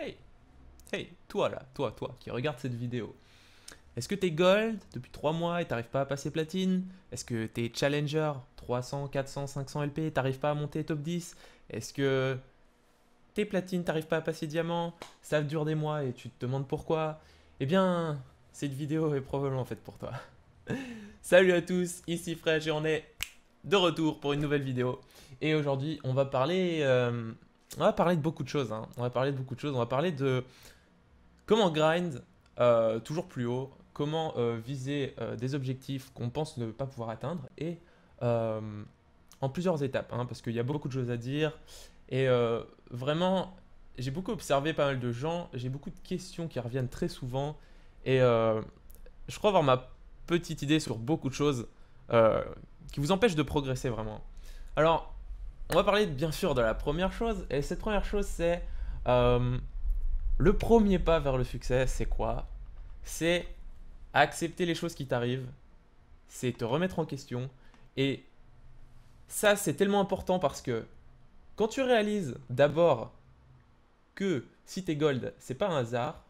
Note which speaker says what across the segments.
Speaker 1: Hey, hey, toi là, toi, toi, qui regarde cette vidéo. Est-ce que t'es gold depuis 3 mois et t'arrives pas à passer platine Est-ce que t'es challenger 300, 400, 500 LP et t'arrives pas à monter top 10 Est-ce que t'es platine, t'arrives pas à passer diamant Ça dure des mois et tu te demandes pourquoi Eh bien, cette vidéo est probablement faite pour toi. Salut à tous, ici Fresh et on est de retour pour une nouvelle vidéo. Et aujourd'hui, on va parler... Euh, on va parler de beaucoup de choses. Hein. On va parler de beaucoup de choses. On va parler de comment grind euh, toujours plus haut, comment euh, viser euh, des objectifs qu'on pense ne pas pouvoir atteindre et en plusieurs étapes, hein, parce qu'il y a beaucoup de choses à dire. Et vraiment, j'ai beaucoup observé pas mal de gens, j'ai beaucoup de questions qui reviennent très souvent et je crois avoir ma petite idée sur beaucoup de choses qui vous empêchent de progresser vraiment. Alors, on va parler bien sûr de la première chose. Et cette première chose, c'est euh, le premier pas vers le succès, c'est quoi C'est accepter les choses qui t'arrivent, c'est te remettre en question. Et ça, c'est tellement important parce que quand tu réalises d'abord que si t'es gold, c'est pas un hasard,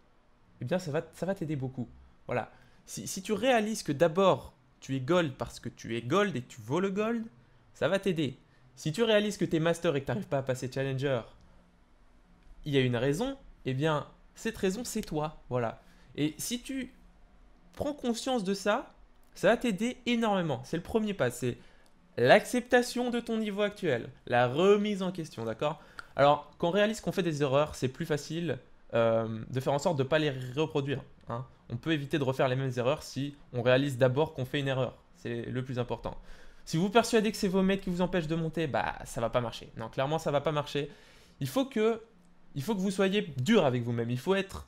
Speaker 1: eh bien ça va, ça va t'aider beaucoup. Voilà. Si, si tu réalises que d'abord tu es gold parce que tu es gold et tu vaux le gold, ça va t'aider. Si tu réalises que tu es master et que tu n'arrives pas à passer challenger, il y a une raison, et eh bien, cette raison, c'est toi. Voilà. Et si tu prends conscience de ça, ça va t'aider énormément. C'est le premier pas, c'est l'acceptation de ton niveau actuel, la remise en question, d'accord Alors, quand on réalise qu'on fait des erreurs, c'est plus facile euh, de faire en sorte de ne pas les reproduire. Hein. On peut éviter de refaire les mêmes erreurs si on réalise d'abord qu'on fait une erreur. C'est le plus important. Si vous persuadez que c'est vos mates qui vous empêchent de monter, bah ça va pas marcher. Non, clairement ça va pas marcher. Il faut que, il faut que vous soyez dur avec vous-même. Il faut être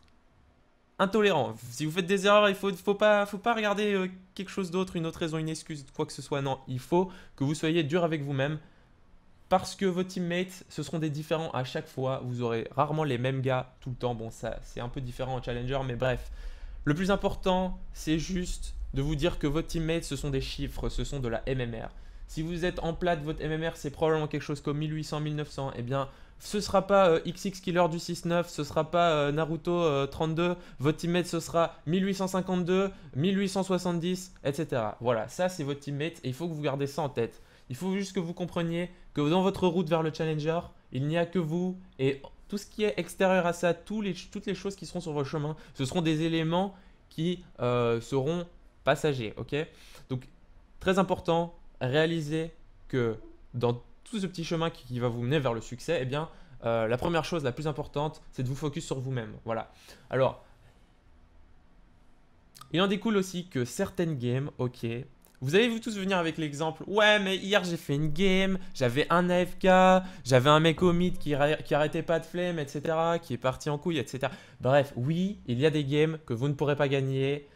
Speaker 1: intolérant. Si vous faites des erreurs, il faut, faut pas, faut pas regarder euh, quelque chose d'autre, une autre raison, une excuse, quoi que ce soit. Non, il faut que vous soyez dur avec vous-même parce que vos teammates, ce seront des différents à chaque fois. Vous aurez rarement les mêmes gars tout le temps. Bon, ça, c'est un peu différent en challenger, mais bref. Le plus important, c'est juste de vous dire que votre teammate, ce sont des chiffres, ce sont de la MMR. Si vous êtes en plat de votre MMR, c'est probablement quelque chose comme 1800, 1900. et bien, ce sera pas XX euh, Killer du 6-9, ce sera pas euh, Naruto 32, euh, votre teammate ce sera 1852, 1870, etc. Voilà, ça c'est votre teammate et il faut que vous gardez ça en tête. Il faut juste que vous compreniez que dans votre route vers le challenger, il n'y a que vous et tout ce qui est extérieur à ça, tous les, toutes les choses qui seront sur votre chemin, ce seront des éléments qui seront passager. Ok Donc, très important, réaliser que dans tout ce petit chemin qui, va vous mener vers le succès, eh bien, euh, la première chose la plus importante, c'est de vous focus sur vous-même. Voilà. Alors, il en découle aussi que certaines games, ok, vous allez vous tous venir avec l'exemple Ouais, mais hier j'ai fait une game, j'avais un AFK, j'avais un mec au mid qui, qui, arrêtait pas de flemme, etc., qui est parti en couille, etc. Bref, oui, il y a des games que vous ne pourrez pas gagner,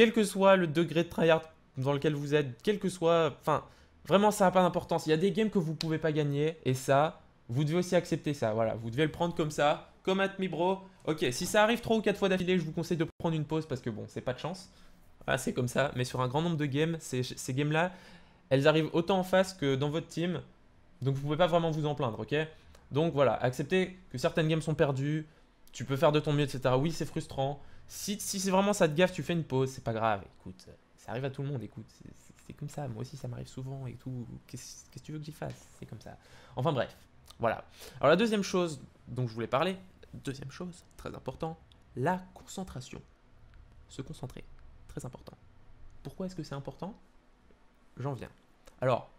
Speaker 1: quel que soit le degré de tryhard dans lequel vous êtes, quel que soit... Enfin, vraiment, ça n'a pas d'importance. Il y a des games que vous ne pouvez pas gagner, et ça, vous devez aussi accepter ça. Voilà, vous devez le prendre comme ça, comme Atmi Bro. Ok, si ça arrive 3 ou 4 fois d'affilée, je vous conseille de prendre une pause, parce que bon, c'est pas de chance. Ah, c'est comme ça. Mais sur un grand nombre de games, ces, ces games-là, elles arrivent autant en face que dans votre team. Donc, vous ne pouvez pas vraiment vous en plaindre, ok donc voilà, acceptez que certaines games sont perdues, tu peux faire de ton mieux, etc. Oui, c'est frustrant. Si, si c'est vraiment ça te gaffe, tu fais une pause, c'est pas grave. Écoute, ça arrive à tout le monde, écoute. C'est comme ça. Moi aussi, ça m'arrive souvent et tout. Qu'est-ce que tu veux que j'y fasse C'est comme ça. Enfin bref, voilà. Alors la deuxième chose dont je voulais parler, deuxième chose, très important, la concentration. Se concentrer, très important. Pourquoi est-ce que c'est important J'en viens. Alors,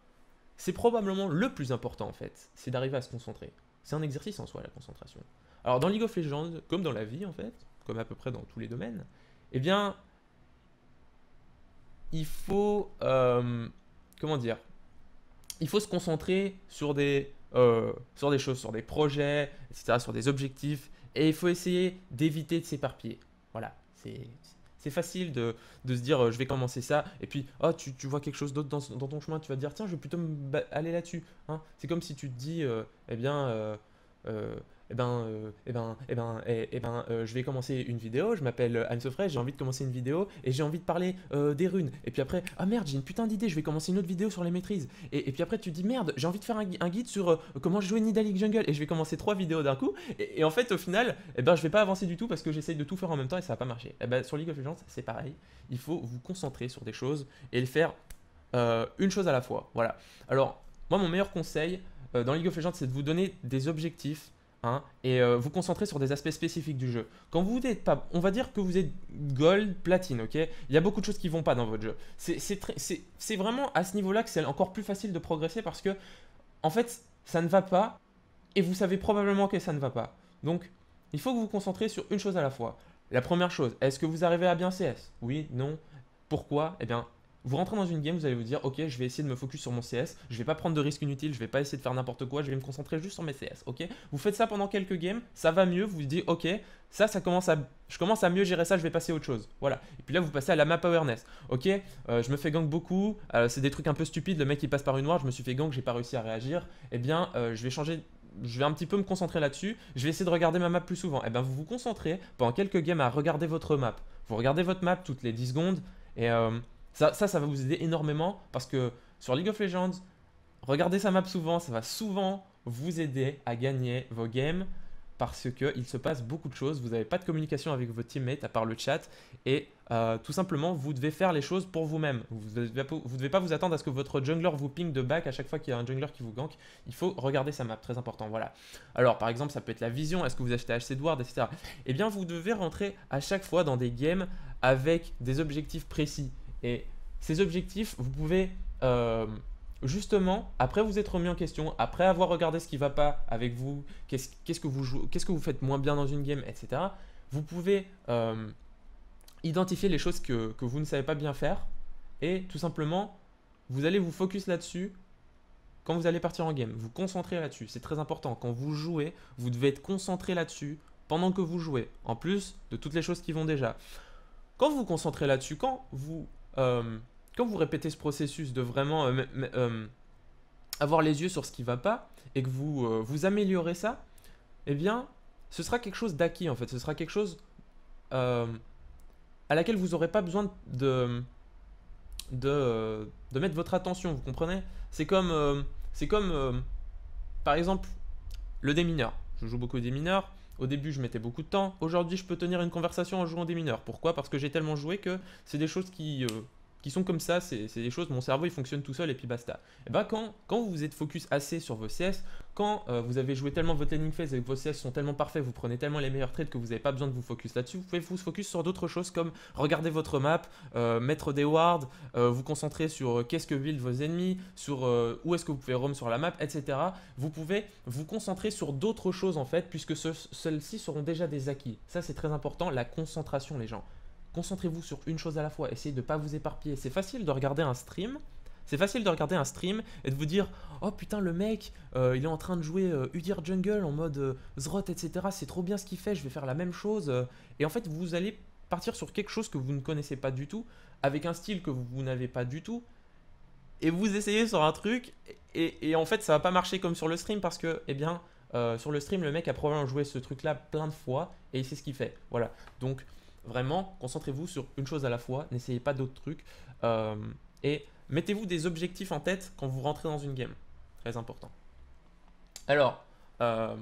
Speaker 1: c'est probablement le plus important en fait, c'est d'arriver à se concentrer. C'est un exercice en soi la concentration. Alors dans League of Legends, comme dans la vie en fait, comme à peu près dans tous les domaines, eh bien, il faut, euh, comment dire, il faut se concentrer sur des, euh, sur des choses, sur des projets, etc., sur des objectifs, et il faut essayer d'éviter de s'éparpiller. Voilà, c'est facile de, de, se dire euh, je vais commencer ça et puis oh, tu, vois quelque chose d'autre dans, ton chemin, tu vas te dire tiens je vais plutôt aller là-dessus. Hein. c'est comme si tu te dis eh bien eh ben, ben, ben, eh, ben, eh, eh ben euh, je vais commencer une vidéo, je m'appelle Anne Sofray, j'ai envie de commencer une vidéo et j'ai envie de parler euh, des runes. Et puis après, ah merde, j'ai une putain d'idée, je vais commencer une autre vidéo sur les maîtrises. Et, puis après, tu dis merde, j'ai envie de faire un, guide sur comment jouer Nidalee Jungle et je vais commencer trois vidéos d'un coup. Et, en fait, au final, eh ben, je vais pas avancer du tout parce que j'essaye de tout faire en même temps et ça va pas marcher. Et ben, sur League of Legends, c'est pareil. Il faut vous concentrer sur des choses et le faire une chose à la fois. Voilà. Alors, moi, mon meilleur conseil dans League of Legends, c'est de vous donner des objectifs Hein, et euh, vous concentrer sur des aspects spécifiques du jeu. Quand vous êtes, pas, on va dire que vous êtes gold, platine, ok Il y a beaucoup de choses qui vont pas dans votre jeu. C'est vraiment à ce niveau-là que c'est encore plus facile de progresser parce que, en fait, ça ne va pas et vous savez probablement que ça ne va pas. Donc, il faut que vous vous concentrez sur une chose à la fois. La première chose, est-ce que vous arrivez à bien CS Oui, non Pourquoi Eh bien, vous rentrez dans une game, vous allez vous dire, ok, je vais essayer de me focus sur mon CS, je vais pas prendre de risques inutiles, je vais pas essayer de faire n'importe quoi, je vais me concentrer juste sur mes CS, ok Vous faites ça pendant quelques games, ça va mieux, vous vous dites, ok, ça, ça commence à, je commence à mieux gérer ça, je vais passer à autre chose, voilà. Et puis là, vous passez à la map awareness, ok euh, Je me fais gang beaucoup, euh, c'est des trucs un peu stupides, le mec il passe par une noire, je me suis fait gang, j'ai pas réussi à réagir, eh bien, euh, je vais changer je vais un petit peu me concentrer là-dessus, je vais essayer de regarder ma map plus souvent. Et eh bien vous vous concentrez pendant quelques games à regarder votre map. Vous regardez votre map toutes les 10 secondes et euh, ça, ça, va vous aider énormément parce que sur League of Legends, regardez sa map souvent, ça va souvent vous aider à gagner vos games parce qu'il se passe beaucoup de choses. Vous n'avez pas de communication avec vos teammates à part le chat. Et euh, tout simplement, vous devez faire les choses pour vous-même. Vous ne devez, pas vous attendre à ce que votre jungler vous ping de back à chaque fois qu'il y a un jungler qui vous gank. Il faut regarder sa map, très important. Voilà. Alors, par exemple, ça peut être la vision. Est-ce que vous achetez HC ward, etc. Eh bien, vous devez rentrer à chaque fois dans des games avec des objectifs précis. Et ces objectifs, vous pouvez euh, justement, après vous être remis en question, après avoir regardé ce qui ne va pas avec vous, qu'est-ce que vous quest que vous faites moins bien dans une game, etc. Vous pouvez euh, identifier les choses que, que, vous ne savez pas bien faire et tout simplement, vous allez vous focus là-dessus quand vous allez partir en game. Vous concentrez là-dessus, c'est très important. Quand vous jouez, vous devez être concentré là-dessus pendant que vous jouez, en plus de toutes les choses qui vont déjà. Quand vous vous concentrez là-dessus, quand vous euh, quand vous répétez ce processus de vraiment euh, euh, avoir les yeux sur ce qui va pas et que vous, vous améliorez ça, eh bien, ce sera quelque chose d'acquis en fait. Ce sera quelque chose à laquelle vous n'aurez pas besoin de, de, mettre votre attention, vous comprenez C'est comme, c'est comme par exemple, le démineur. Je joue beaucoup des mineurs. Au début, je mettais beaucoup de temps. Aujourd'hui, je peux tenir une conversation en jouant des mineurs. Pourquoi Parce que j'ai tellement joué que c'est des choses qui euh, qui sont comme ça, c'est des choses, mon cerveau il fonctionne tout seul et puis basta. Et eh ben quand, quand vous vous êtes focus assez sur vos CS, quand euh, vous avez joué tellement votre landing phase et que vos CS sont tellement parfaits, vous prenez tellement les meilleurs trades que vous n'avez pas besoin de vous focus là-dessus, vous pouvez vous focus sur d'autres choses comme regarder votre map, euh, mettre des wards, euh, vous concentrer sur qu'est-ce que build vos ennemis, sur où est-ce que vous pouvez roam sur la map, etc. Vous pouvez vous concentrer sur d'autres choses en fait, puisque celles-ci seront déjà des acquis. Ça c'est très important, la concentration les gens. Concentrez-vous sur une chose à la fois, essayez de ne pas vous éparpiller. C'est facile de regarder un stream, c'est facile de regarder un stream et de vous dire Oh putain, le mec, euh, il est en train de jouer euh, Udyr Jungle en mode euh, Zrot, etc. C'est trop bien ce qu'il fait, je vais faire la même chose. Et en fait, vous allez partir sur quelque chose que vous ne connaissez pas du tout, avec un style que vous, n'avez pas du tout. Et vous essayez sur un truc, et, en fait, ça va pas marcher comme sur le stream parce que, eh bien, sur le stream, le mec a probablement joué ce truc-là plein de fois, et il sait ce qu'il fait. Voilà. Donc. Vraiment, concentrez-vous sur une chose à la fois, n'essayez pas d'autres trucs. Euh, et mettez-vous des objectifs en tête quand vous rentrez dans une game. Très important. Alors, euh,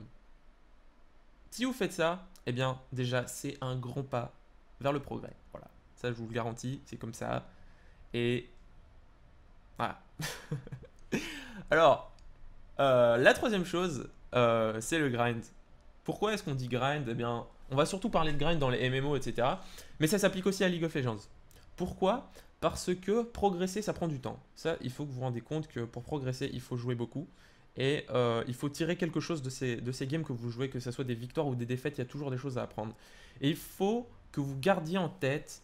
Speaker 1: si vous faites ça, eh bien déjà, c'est un grand pas vers le progrès. Voilà, ça je vous le garantis, c'est comme ça. Et voilà. Alors, euh, la troisième chose, c'est le grind. Pourquoi est-ce qu'on dit grind Eh bien, on va surtout parler de grind dans les MMO, etc. Mais ça s'applique aussi à League of Legends. Pourquoi Parce que progresser, ça prend du temps. Ça, il faut que vous vous rendez compte que pour progresser, il faut jouer beaucoup. Et euh, il faut tirer quelque chose de ces, de ces games que vous jouez, que ce soit des victoires ou des défaites, il y a toujours des choses à apprendre. Et il faut que vous gardiez en tête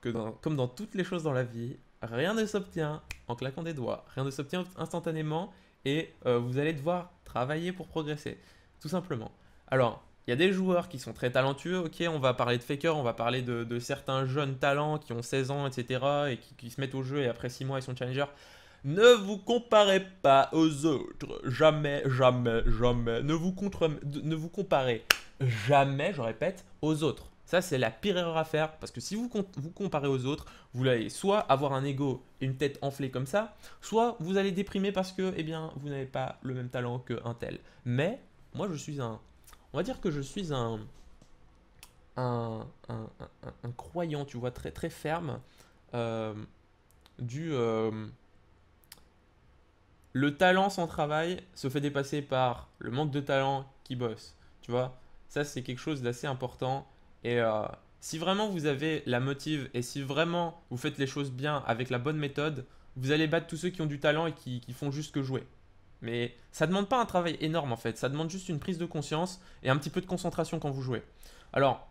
Speaker 1: que comme dans toutes les choses dans la vie, rien ne s'obtient en claquant des doigts, rien ne s'obtient instantanément et euh, vous allez devoir travailler pour progresser, tout simplement. Alors, il y a des joueurs qui sont très talentueux, ok, on va parler de Faker, on va parler de, certains jeunes talents qui ont 16 ans, etc., et qui, se mettent au jeu et après 6 mois ils sont challenger. Ne vous comparez pas aux autres, jamais, jamais, jamais. Ne vous, ne vous comparez jamais, je répète, aux autres. Ça, c'est la pire erreur à faire parce que si vous vous comparez aux autres, vous allez soit avoir un ego une tête enflée comme ça, soit vous allez déprimer parce que eh bien, vous n'avez pas le même talent qu'un tel. Mais moi, je suis un on va dire que je suis un, un, un, croyant, tu vois, très, très ferme euh, du... Euh, le talent sans travail se fait dépasser par le manque de talent qui bosse. Tu vois, ça c'est quelque chose d'assez important. Et euh, si vraiment vous avez la motive et si vraiment vous faites les choses bien avec la bonne méthode, vous allez battre tous ceux qui ont du talent et qui font juste que jouer. Mais ça demande pas un travail énorme en fait, ça demande juste une prise de conscience et un petit peu de concentration quand vous jouez. Alors,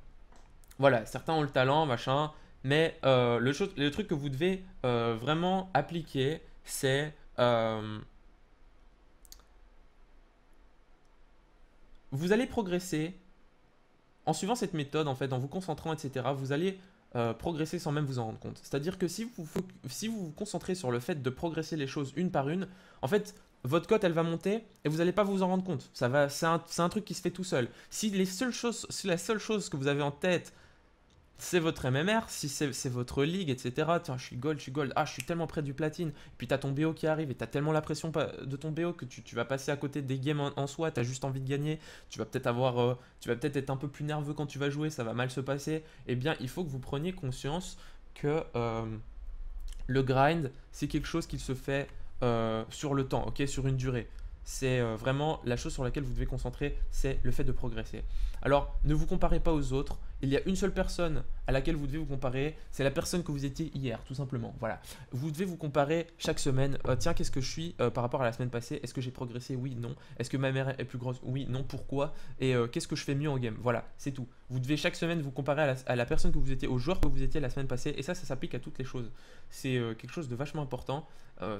Speaker 1: voilà, certains ont le talent, machin, mais euh, le, chose, le, truc que vous devez euh, vraiment appliquer, c'est... Euh, vous allez progresser en suivant cette méthode, en fait, en vous concentrant, etc. Vous allez progresser sans même vous en rendre compte. C'est-à-dire que si vous, si vous vous concentrez sur le fait de progresser les choses une par une, en fait, votre cote elle va monter et vous n'allez pas vous en rendre compte. Ça va, c'est un, truc qui se fait tout seul. Si les seules choses, si la seule chose que vous avez en tête c'est votre MMR, si c'est votre ligue, etc. Tiens, je suis gold, je suis gold, ah, je suis tellement près du platine. puis t'as ton BO qui arrive et t'as tellement la pression de ton BO que tu, vas passer à côté des games en, soi, t'as juste envie de gagner. Tu vas peut-être avoir, euh, tu vas peut-être être un peu plus nerveux quand tu vas jouer, ça va mal se passer. Eh bien, il faut que vous preniez conscience que euh, le grind, c'est quelque chose qui se fait euh, sur le temps, sur une durée. C'est euh, vraiment la chose sur laquelle vous devez concentrer, c'est le fait de progresser. Alors, ne vous comparez pas aux autres, il y a une seule personne à laquelle vous devez vous comparer, c'est la personne que vous étiez hier, tout simplement. Voilà. Vous devez vous comparer chaque semaine. Euh, tiens, qu'est-ce que je suis euh, par rapport à la semaine passée Est-ce que j'ai progressé Oui, non. Est-ce que ma mère est plus grosse Oui, non. Pourquoi Et euh, qu'est-ce que je fais mieux en game Voilà, c'est tout. Vous devez chaque semaine vous comparer à la, personne que vous étiez, au joueur que vous étiez la semaine passée. Et ça, ça s'applique à toutes les choses. C'est quelque chose de vachement important.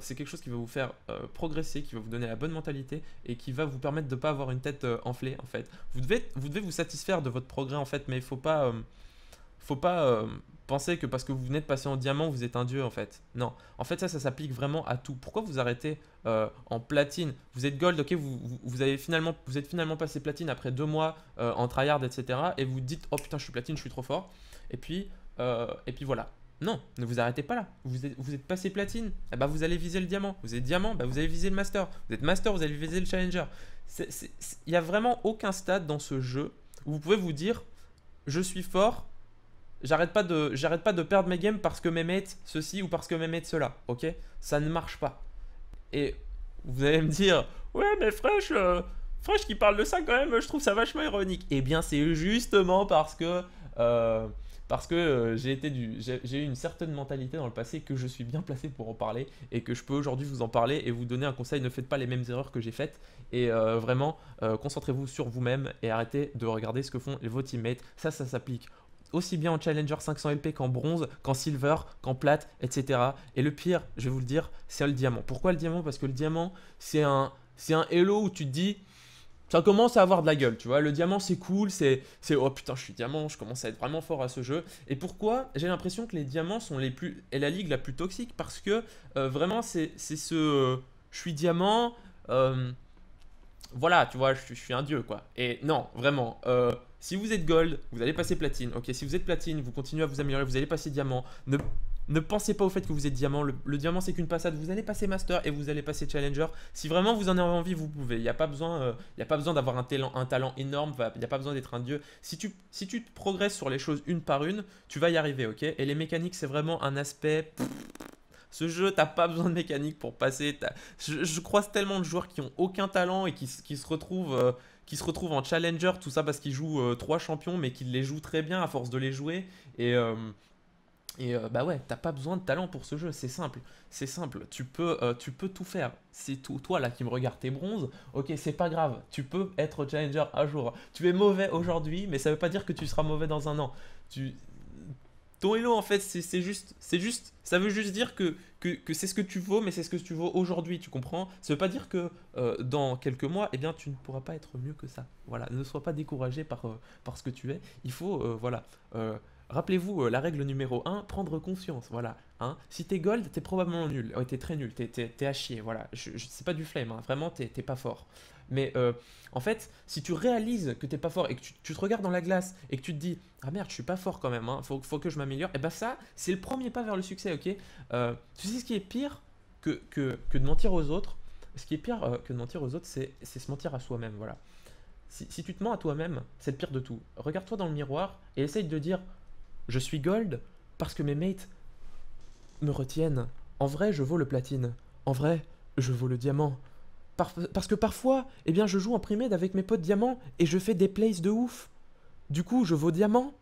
Speaker 1: c'est quelque chose qui va vous faire progresser, qui va vous donner la bonne mentalité et qui va vous permettre de ne pas avoir une tête enflée, en fait. Vous devez, vous devez vous satisfaire de votre progrès, en fait, mais il faut pas euh, faut pas euh, penser que parce que vous venez de passer en diamant, vous êtes un dieu en fait. Non, en fait ça, ça s'applique vraiment à tout. Pourquoi vous arrêtez euh, en platine Vous êtes gold, ok, vous, vous, avez finalement, vous êtes finalement passé platine après deux mois en tryhard, etc. Et vous dites, oh putain, je suis platine, je suis trop fort. Et puis, et puis voilà. Non, ne vous arrêtez pas là. Vous êtes, vous êtes passé platine, eh ben, vous allez viser le diamant. Vous êtes diamant, bah vous allez viser le master. Vous êtes master, vous allez viser le challenger. Il n'y a vraiment aucun stade dans ce jeu où vous pouvez vous dire je suis fort, j'arrête pas, de, j'arrête pas de perdre mes games parce que mes mates ceci ou parce que mes mates cela, ok Ça ne marche pas. Et vous allez me dire, ouais mais euh, Fresh, qui parle de ça quand même, je trouve ça vachement ironique. Eh bien c'est justement parce que... Euh, parce que euh, j'ai été j'ai eu une certaine mentalité dans le passé que je suis bien placé pour en parler et que je peux aujourd'hui vous en parler et vous donner un conseil. Ne faites pas les mêmes erreurs que j'ai faites et euh, vraiment, euh, concentrez-vous sur vous-même et arrêtez de regarder ce que font vos teammates. Ça, ça s'applique aussi bien en Challenger 500 LP qu'en bronze, qu'en silver, qu'en plate, etc. Et le pire, je vais vous le dire, c'est le diamant. Pourquoi le diamant Parce que le diamant, c'est un, c'est un hello où tu te dis, ça commence à avoir de la gueule, tu vois. Le diamant, c'est cool, c'est, c'est oh putain, je suis diamant, je commence à être vraiment fort à ce jeu. Et pourquoi j'ai l'impression que les diamants sont les plus, et la ligue la plus toxique Parce que euh, vraiment, c'est, ce, je suis diamant. Euh, voilà, tu vois, je, suis un dieu, quoi. Et non, vraiment, euh, si vous êtes gold, vous allez passer platine. Ok, si vous êtes platine, vous continuez à vous améliorer, vous allez passer diamant. Ne, ne pensez pas au fait que vous êtes diamant. Le, diamant, c'est qu'une passade. Vous allez passer master et vous allez passer challenger. Si vraiment vous en avez envie, vous pouvez. Il n'y a pas besoin, euh, il y a pas besoin d'avoir un, un, talent énorme. Il n'y a pas besoin d'être un dieu. Si tu, si tu progresses sur les choses une par une, tu vas y arriver, ok Et les mécaniques, c'est vraiment un aspect... Ce jeu, t'as pas besoin de mécanique pour passer. Je, croise tellement de joueurs qui ont aucun talent et qui, se retrouvent. Euh, qui se retrouvent en challenger, tout ça parce qu'ils jouent euh, trois champions, mais qu'ils les jouent très bien à force de les jouer. Et, euh, et bah ouais, t'as pas besoin de talent pour ce jeu, c'est simple, c'est simple, tu peux, tu peux tout faire. C'est tout, toi là qui me regarde, t'es bronze, ok, c'est pas grave, tu peux être challenger un jour. Tu es mauvais aujourd'hui, mais ça veut pas dire que tu seras mauvais dans un an. Tu, ton hélo, en fait, c'est juste, c'est juste, ça veut juste dire que, que, c'est ce que tu vaux, mais c'est ce que tu vaux aujourd'hui, tu comprends Ça veut pas dire que euh, dans quelques mois, eh bien, tu ne pourras pas être mieux que ça. Voilà, ne sois pas découragé par, euh, ce que tu es. Il faut, euh, voilà, rappelez-vous la règle numéro 1, prendre conscience, voilà. Hein. Si t'es gold, t'es probablement nul, t'es très nul, t'es es, à chier, voilà. Je, c'est pas du flame, hein. vraiment, t'es pas fort. Mais euh, en fait, si tu réalises que t'es pas fort et que tu, te regardes dans la glace et que tu te dis Ah merde, je suis pas fort quand même, hein, faut, que je m'améliore, et eh bah ben ça, c'est le premier pas vers le succès, ok euh, Tu sais ce qui est pire que, de mentir aux autres Ce qui est pire que de mentir aux autres, euh, c'est se mentir à soi-même, voilà. Si, si, tu te mens à toi-même, c'est le pire de tout. Regarde-toi dans le miroir et essaye de dire Je suis gold parce que mes mates me retiennent. En vrai, je vaux le platine. En vrai, je vaux le diamant parce que parfois, eh bien, je joue en primed avec mes potes diamants et je fais des plays de ouf. Du coup, je vaux diamants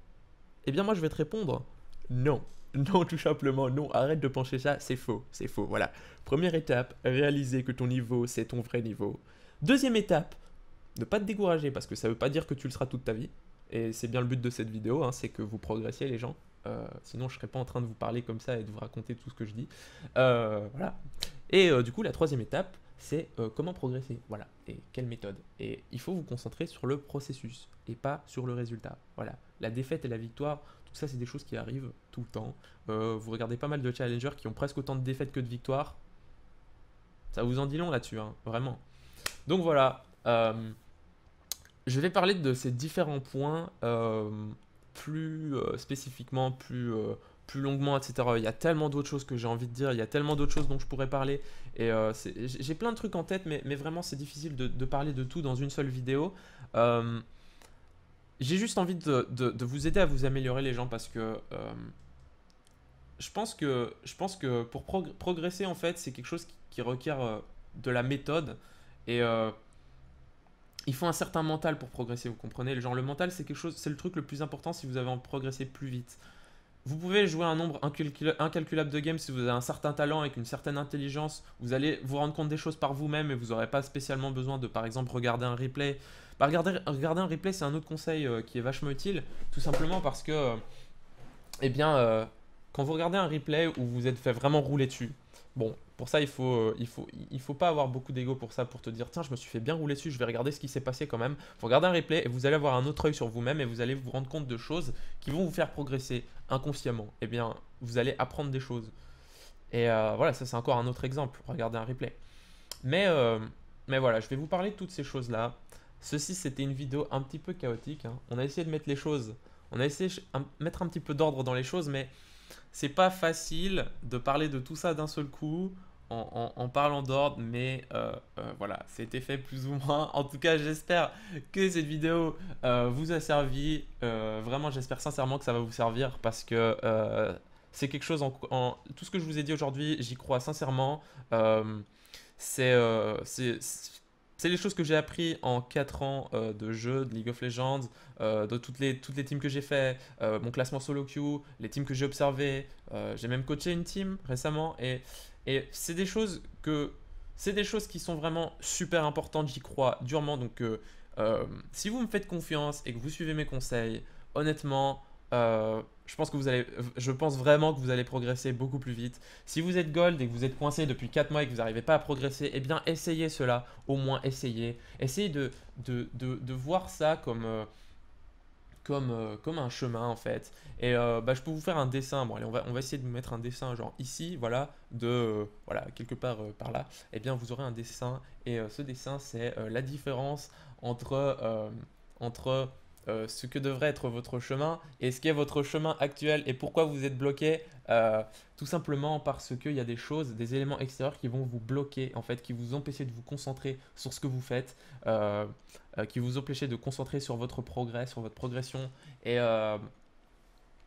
Speaker 1: Eh bien, moi, je vais te répondre non. Non, tout simplement, non, arrête de pencher ça, c'est faux, c'est faux, voilà. Première étape, réaliser que ton niveau, c'est ton vrai niveau. Deuxième étape, ne pas te décourager, parce que ça veut pas dire que tu le seras toute ta vie. Et c'est bien le but de cette vidéo, hein, c'est que vous progressiez les gens. Euh, sinon, je serais pas en train de vous parler comme ça et de vous raconter tout ce que je dis. Euh, voilà. Et euh, du coup, la troisième étape, c'est euh, comment progresser, voilà, et quelle méthode. Et il faut vous concentrer sur le processus et pas sur le résultat. Voilà, la défaite et la victoire, tout ça c'est des choses qui arrivent tout le temps. Euh, vous regardez pas mal de challengers qui ont presque autant de défaites que de victoires. Ça vous en dit long là-dessus, hein, vraiment. Donc voilà, euh, je vais parler de ces différents points plus spécifiquement, plus plus longuement, etc. Il y a tellement d'autres choses que j'ai envie de dire, il y a tellement d'autres choses dont je pourrais parler. Et euh, j'ai plein de trucs en tête, mais, vraiment, c'est difficile de, parler de tout dans une seule vidéo. Euh, j'ai juste envie de, vous aider à vous améliorer, les gens, parce que. Euh, je pense que, pour progresser, en fait, c'est quelque chose qui, requiert de la méthode. Et il faut un certain mental pour progresser, vous comprenez Genre, le mental, c'est quelque chose, c'est le truc le plus important si vous avez en progresser plus vite. Vous pouvez jouer un nombre incalculable de games si vous avez un certain talent et une certaine intelligence. Vous allez vous rendre compte des choses par vous-même et vous n'aurez pas spécialement besoin de, par exemple, regarder un replay. Bah, regarder, un replay, c'est un autre conseil euh, qui est vachement utile, tout simplement parce que, euh, eh bien, euh, quand vous regardez un replay où vous êtes fait vraiment rouler dessus, bon, pour ça, il faut, euh, il faut, il faut pas avoir beaucoup d'ego pour ça, pour te dire tiens, je me suis fait bien rouler dessus, je vais regarder ce qui s'est passé quand même. faut regardez un replay et vous allez avoir un autre œil sur vous-même et vous allez vous rendre compte de choses qui vont vous faire progresser inconsciemment. Eh bien, vous allez apprendre des choses. Et euh, voilà, ça c'est encore un autre exemple. Regardez un replay. Mais, euh, mais voilà, je vais vous parler de toutes ces choses-là. Ceci, c'était une vidéo un petit peu chaotique. Hein. On a essayé de mettre les choses, on a essayé de mettre un petit peu d'ordre dans les choses, mais c'est pas facile de parler de tout ça d'un seul coup en, parlant d'ordre, mais euh, euh, voilà, c'était fait plus ou moins. En tout cas, j'espère que cette vidéo euh, vous a servi. vraiment, j'espère sincèrement que ça va vous servir parce que c'est quelque chose en, Tout ce que je vous ai dit aujourd'hui, j'y crois sincèrement. c'est c'est les choses que j'ai appris en 4 ans euh, de jeu, de League of Legends, euh, de toutes les, toutes les teams que j'ai fait, euh, mon classement solo queue, les teams que j'ai observées. j'ai même coaché une team récemment. Et, et c'est des choses que. C'est des choses qui sont vraiment super importantes, j'y crois durement. Donc, si vous me faites confiance et que vous suivez mes conseils, honnêtement, euh, je pense que vous allez, je pense vraiment que vous allez progresser beaucoup plus vite. Si vous êtes gold et que vous êtes coincé depuis 4 mois et que vous n'arrivez pas à progresser, eh bien essayez cela, au moins essayez. Essayez de, de, de, voir ça comme, euh, comme, euh, comme un chemin en fait. Et bah, je peux vous faire un dessin. Bon allez, on va, on va essayer de vous mettre un dessin genre ici, voilà, de voilà quelque part par là. Eh bien vous aurez un dessin et ce dessin c'est la différence entre entre euh, ce que devrait être votre chemin et ce qu'est votre chemin actuel et pourquoi vous êtes bloqué. Euh, tout simplement parce qu'il y a des choses, des éléments extérieurs qui vont vous bloquer, en fait, qui vous empêchent de vous concentrer sur ce que vous faites, euh, qui vous empêchent de concentrer sur votre progrès, sur votre progression. Et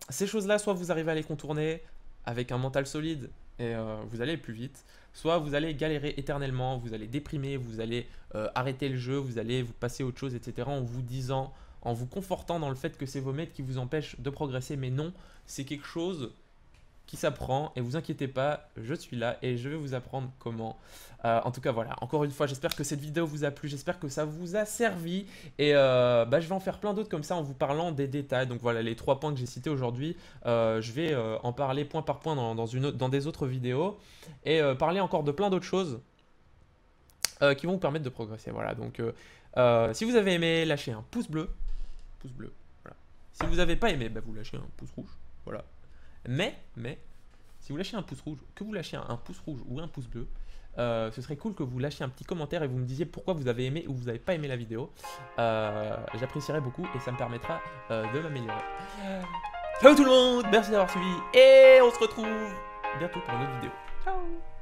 Speaker 1: ces choses-là, soit vous arrivez à les contourner avec un mental solide et vous allez plus vite, soit vous allez galérer éternellement, vous allez déprimer, vous allez arrêter le jeu, vous allez vous passer autre chose, etc. en vous disant en vous confortant dans le fait que c'est vos maîtres qui vous empêchent de progresser, mais non, c'est quelque chose qui s'apprend et vous inquiétez pas, je suis là et je vais vous apprendre comment. Euh, en tout cas voilà, encore une fois j'espère que cette vidéo vous a plu, j'espère que ça vous a servi et euh, bah, je vais en faire plein d'autres comme ça en vous parlant des détails. Donc voilà les trois points que j'ai cités aujourd'hui, euh, je vais en parler point par point dans, dans des autres vidéos et parler encore de plein d'autres choses qui vont vous permettre de progresser. Voilà donc si vous avez aimé lâchez un pouce bleu pouce bleu. Voilà. Si vous n'avez pas aimé, bah, vous lâchez un pouce rouge. Voilà. Mais, mais, si vous lâchez un pouce rouge, que vous lâchez un, pouce rouge ou un pouce bleu, euh, ce serait cool que vous lâchiez un petit commentaire et vous me disiez pourquoi vous avez aimé ou vous n'avez pas aimé la vidéo. Euh, j'apprécierais beaucoup et ça me permettra euh, de m'améliorer. Ciao tout le monde, merci d'avoir suivi et on se retrouve bientôt pour une autre vidéo. Ciao